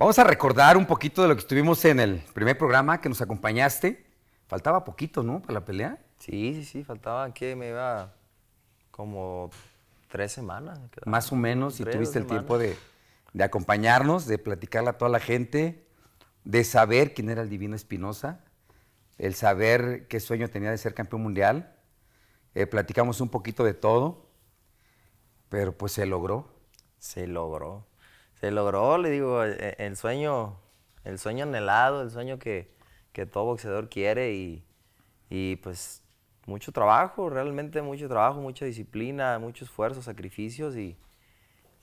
Vamos a recordar un poquito de lo que estuvimos en el primer programa que nos acompañaste. Faltaba poquito, ¿no? Para la pelea. Sí, sí, sí, faltaba que me iba como tres semanas. Más o menos, si tuviste el tiempo de, acompañarnos, de platicarle a toda la gente, de saber quién era el Divino Espinosa, el saber qué sueño tenía de ser campeón mundial. Eh, platicamos un poquito de todo, pero pues se logró. Se logró se logró, le digo, e, e, el, sueño, el sueño anhelado, el sueño que, que todo boxeador quiere y, y, pues mucho trabajo, realmente mucho trabajo, mucha disciplina, mucho esfuerzo, sacrificios y,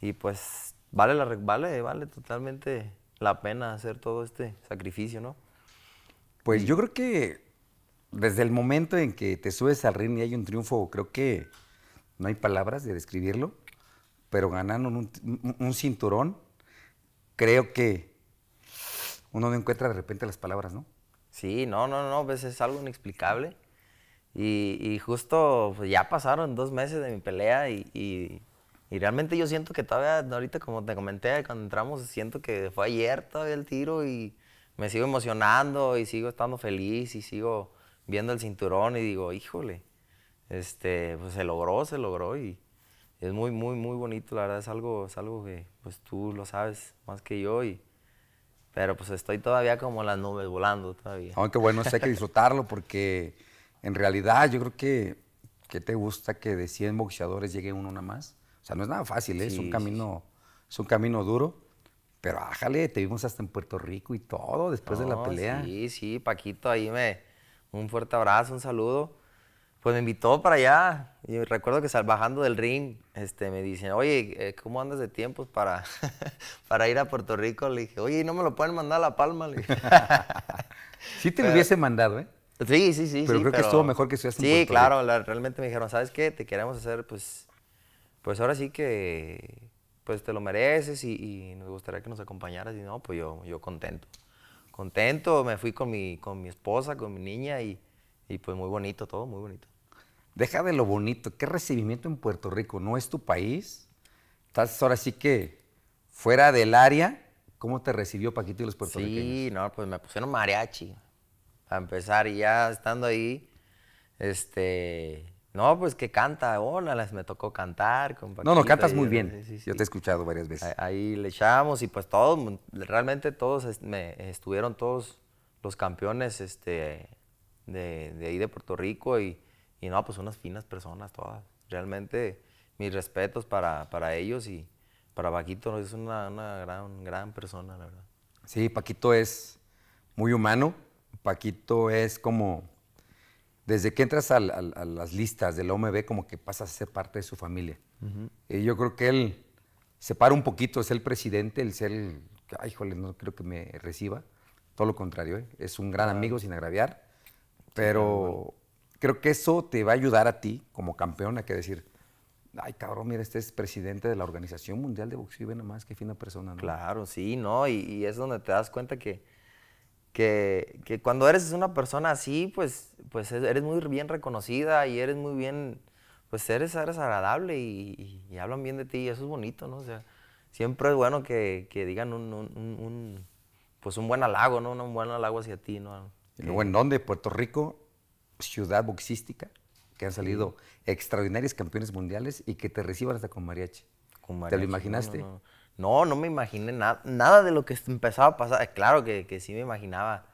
y pues vale, la, vale, vale totalmente la pena hacer todo este sacrificio, ¿no? Pues yo creo que desde el momento en que te subes al ring y hay un triunfo, creo que no hay palabras de describirlo, pero ganaron un, un cinturón creo que uno no encuentra de repente las palabras, ¿no? Sí, no, no, no, pues es algo inexplicable. Y, justo pues, ya pasaron dos meses de mi pelea y, realmente yo siento que todavía, ahorita como te comenté cuando entramos, siento que fue ayer todavía el tiro y me sigo emocionando y sigo estando feliz y sigo viendo el cinturón y digo, híjole, este, pues se logró, se logró y, es muy, muy, muy bonito, la verdad es algo, algo que pues tú lo sabes más que yo y pero pues estoy todavía como las nubes volando todavía. Aunque bueno, sé que disfrutarlo porque en realidad yo creo que, que te gusta que de 100 boxeadores llegue uno nada más. O sea, no es nada fácil, ¿eh? es un camino, es un camino duro. Pero ájale, te vimos hasta en Puerto Rico y todo después de la pelea. Sí, sí, Paquito, ahí me un fuerte abrazo, un saludo pues me invitó para allá. Y recuerdo que bajando del ring, este, me dicen, oye, eh, ¿cómo andas de tiempos para, para ir a Puerto Rico? Le dije, oye, ¿no me lo pueden mandar a La Palma? sí te lo hubiese mandado, ¿eh? Sí, sí, sí. Pero creo que estuvo mejor que estuvieras Sí, en Puerto claro, Sí, claro, realmente me dijeron, ¿sabes qué? Te queremos hacer, pues, pues ahora sí que pues te lo mereces y, y nos gustaría que nos acompañaras. Y no, pues yo, yo contento. Contento, me fui con mi, con mi esposa, con mi niña y pues muy bonito todo, muy bonito. Deja de lo bonito. ¿Qué recibimiento en Puerto Rico? ¿No es tu país? Estás ahora sí que fuera del área. ¿Cómo te recibió Paquito y los puertorriqueños? Sí, no, pues me pusieron mariachi. A empezar, y ya estando ahí, este. No, pues que canta, hola, me tocó cantar. Con Paquito, no, no, cantas muy bien. Yo te he escuchado varias veces. Ahí, le echamos y pues todos, realmente todos me, estuvieron todos los campeones este, de, de ahí de Puerto Rico y y no, pues unas finas personas todas. Realmente mis respetos para, para ellos y para Paquito es una, una gran, gran persona, la verdad. Sí, Paquito es muy humano. Paquito es como, desde que entras a las listas del OMB, como que pasas a ser parte de su familia. Y yo creo que él se para un poquito, es el presidente, es el, ay, híjole, no creo que me reciba. Todo lo contrario, ¿eh? es un gran amigo sin agraviar, pero creo que eso te va a ayudar a ti como campeón a que decir, ay cabrón, mira, este es presidente de la Organización Mundial de Boxeo y nada más, qué fina persona. ¿no? Claro, sí, ¿no? Y, es donde te das cuenta que, que, cuando eres una persona así, pues, pues eres muy bien reconocida y eres muy bien, pues eres, agradable y, hablan bien de ti y eso es bonito, ¿no? O sea, siempre es bueno que, digan un, pues un buen halago, ¿no? Un buen halago hacia ti, ¿no? Y luego en dónde, Puerto Rico, ciudad boxística que han salido extraordinarios campeones mundiales y que te reciban hasta con mariachi. ¿Te lo imaginaste? No, no, me imaginé nada, de lo que empezaba a pasar. Eh, claro que, sí me imaginaba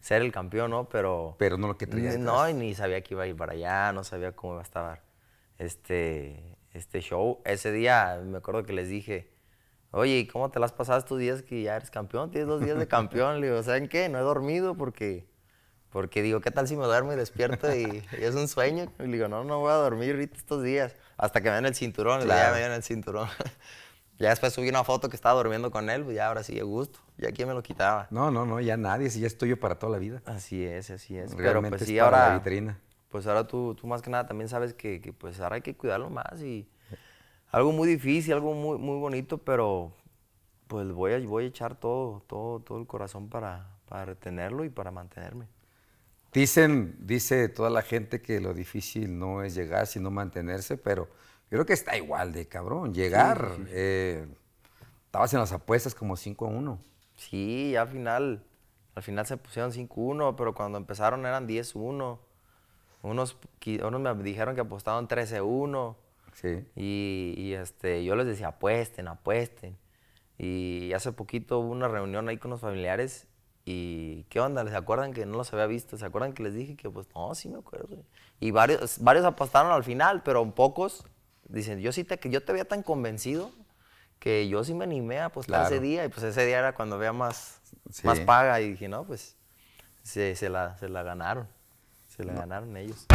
ser el campeón, ¿no? Pero. Pero no lo que traía. No, y ni sabía que iba a ir para allá, no sabía cómo iba a estar este, este show. Ese día me acuerdo que les dije, oye, ¿cómo te las pasado tus días que ya eres campeón? Tienes dos días de campeón. Le digo, ¿saben qué? No he dormido porque porque digo, ¿qué tal si me duermo y despierto y, es un sueño? Y digo, no, no voy a dormir ahorita estos días. Hasta que me den el cinturón, y ya me den el cinturón. ya después subí una foto que estaba durmiendo con él, pues ya ahora sí, de gusto. Ya quién me lo quitaba. No, no, no, ya nadie, si ya es tuyo para toda la vida. Así es, así es. Realmente Pero pues sí, ahora. La vitrina. Pues ahora tú, tú más que nada también sabes que, pues ahora hay que cuidarlo más y algo muy difícil, algo muy, muy bonito, pero pues voy a, voy a echar todo, todo, todo el corazón para, para retenerlo y para mantenerme. Dicen, dice toda la gente que lo difícil no es llegar, sino mantenerse, pero yo creo que está igual de cabrón. Llegar, eh, estabas en las apuestas como 5 a 1. Sí, al final, al final se pusieron 5 a 1, pero cuando empezaron eran 10 a 1. Unos, me dijeron que apostaban 13 a 1. Sí. Y, y, este, yo les decía, apuesten, apuesten. Y hace poquito hubo una reunión ahí con los familiares ¿Y qué onda? ¿Les acuerdan que no los había visto? ¿Se acuerdan que les dije que pues no, sí me acuerdo? Y varios, varios apostaron al final, pero pocos dicen, yo sí te, que yo te veía tan convencido que yo sí me animé a apostar ese día y pues ese día era cuando veía más, más paga y dije, no, pues se, se, la, se la ganaron, se la ganaron ellos.